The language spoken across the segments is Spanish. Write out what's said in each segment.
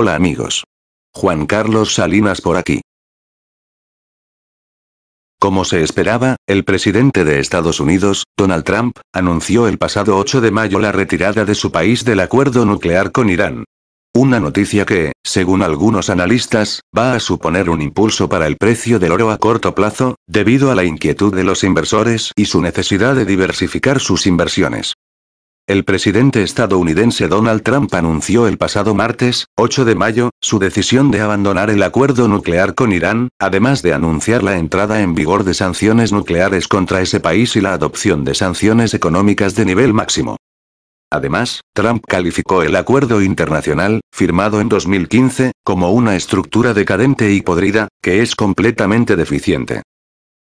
Hola amigos. Juan Carlos Salinas por aquí. Como se esperaba, el presidente de Estados Unidos, Donald Trump, anunció el pasado 8 de mayo la retirada de su país del acuerdo nuclear con Irán. Una noticia que, según algunos analistas, va a suponer un impulso para el precio del oro a corto plazo, debido a la inquietud de los inversores y su necesidad de diversificar sus inversiones. El presidente estadounidense Donald Trump anunció el pasado martes, 8 de mayo, su decisión de abandonar el acuerdo nuclear con Irán, además de anunciar la entrada en vigor de sanciones nucleares contra ese país y la adopción de sanciones económicas de nivel máximo. Además, Trump calificó el acuerdo internacional, firmado en 2015, como una estructura decadente y podrida, que es completamente deficiente.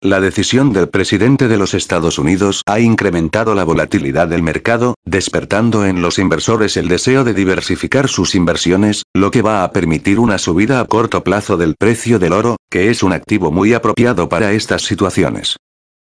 La decisión del presidente de los Estados Unidos ha incrementado la volatilidad del mercado, despertando en los inversores el deseo de diversificar sus inversiones, lo que va a permitir una subida a corto plazo del precio del oro, que es un activo muy apropiado para estas situaciones.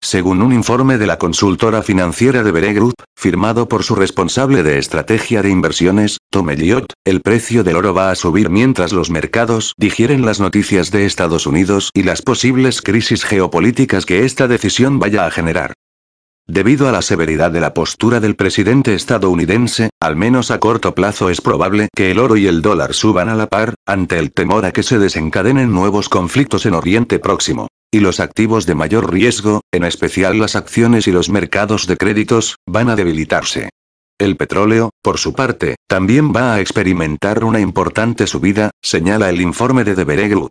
Según un informe de la consultora financiera de Bere Group, firmado por su responsable de estrategia de inversiones, Tom Elliott, el precio del oro va a subir mientras los mercados digieren las noticias de Estados Unidos y las posibles crisis geopolíticas que esta decisión vaya a generar. Debido a la severidad de la postura del presidente estadounidense, al menos a corto plazo es probable que el oro y el dólar suban a la par, ante el temor a que se desencadenen nuevos conflictos en Oriente Próximo y los activos de mayor riesgo, en especial las acciones y los mercados de créditos, van a debilitarse. El petróleo, por su parte, también va a experimentar una importante subida, señala el informe de Devere Group.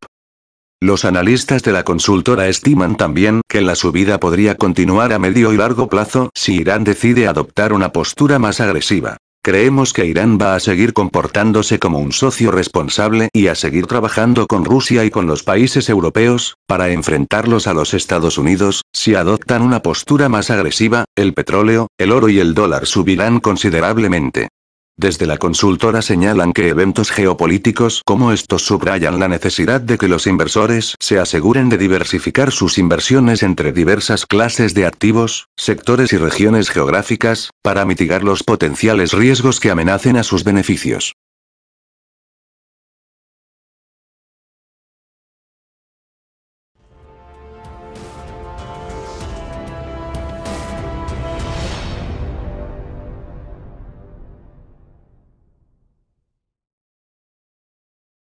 Los analistas de la consultora estiman también que la subida podría continuar a medio y largo plazo si Irán decide adoptar una postura más agresiva. Creemos que Irán va a seguir comportándose como un socio responsable y a seguir trabajando con Rusia y con los países europeos, para enfrentarlos a los Estados Unidos, si adoptan una postura más agresiva, el petróleo, el oro y el dólar subirán considerablemente. Desde la consultora señalan que eventos geopolíticos como estos subrayan la necesidad de que los inversores se aseguren de diversificar sus inversiones entre diversas clases de activos, sectores y regiones geográficas, para mitigar los potenciales riesgos que amenacen a sus beneficios.